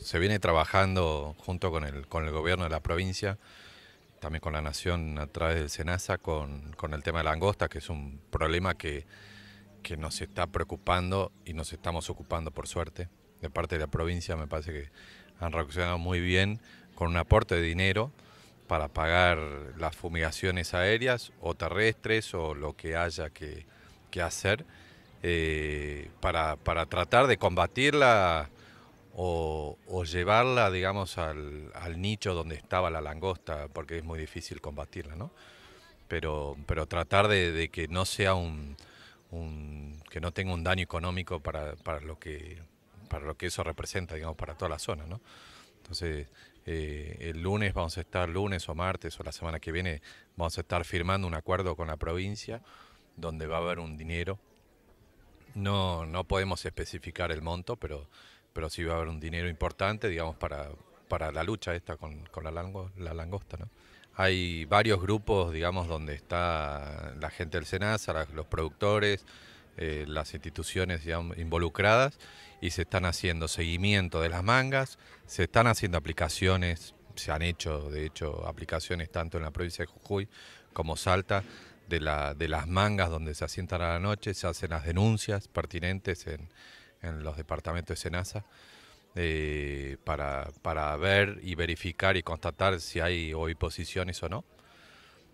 se viene trabajando junto con el, con el gobierno de la provincia, también con la nación a través del SENASA, con, el tema de la angosta que es un problema que, que, nos está preocupando y nos estamos ocupando por suerte. De parte de la provincia me parece que han reaccionado muy bien con un aporte de dinero para pagar las fumigaciones aéreas o terrestres o lo que haya que, hacer eh, para, para tratar de combatirla o, llevarla, digamos, al, nicho donde estaba la langosta, porque es muy difícil combatirla, ¿no? Pero, pero tratar de, que no sea un, que no tenga un daño económico para, lo que, para lo que eso representa, digamos, para toda la zona, ¿no? Entonces, eh, el lunes vamos a estar, lunes o martes o la semana que viene, vamos a estar firmando un acuerdo con la provincia donde va a haber un dinero. No, no podemos especificar el monto, pero pero sí va a haber un dinero importante, digamos, para, para la lucha esta con, la, langosta, ¿no? Hay varios grupos, digamos, donde está la gente del Senasa, los productores, eh, las instituciones involucradas y se están haciendo seguimiento de las mangas, se están haciendo aplicaciones, se han hecho, de hecho, aplicaciones tanto en la provincia de Jujuy como Salta, de, de las mangas donde se asientan a la noche, se hacen las denuncias pertinentes en, en los departamentos de SENASA, eh, para, para, ver y verificar y constatar si hay oviposiciones o no.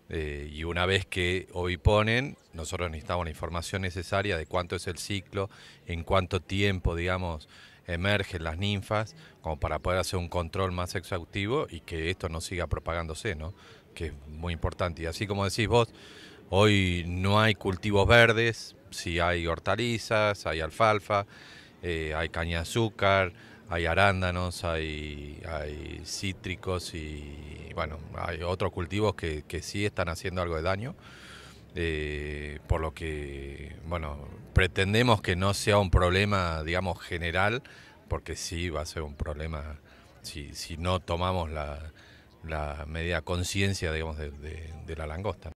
Eh, y una vez que oviponen, nosotros necesitamos la información necesaria de cuánto es el ciclo, en cuánto tiempo, digamos, emergen las ninfas, como para poder hacer un control más exhaustivo y que esto no siga propagándose, ¿no? Que es muy importante. Y así como decís vos, hoy no hay cultivos verdes, si hay hortalizas, hay alfalfa, eh, hay caña de azúcar, hay arándanos, hay, cítricos y bueno, hay otros cultivos que, sí están haciendo algo de daño. Eh, por lo que, bueno, pretendemos que no sea un problema, digamos, general, porque sí va a ser un problema si, no tomamos la, la medida conciencia, digamos, de la langosta.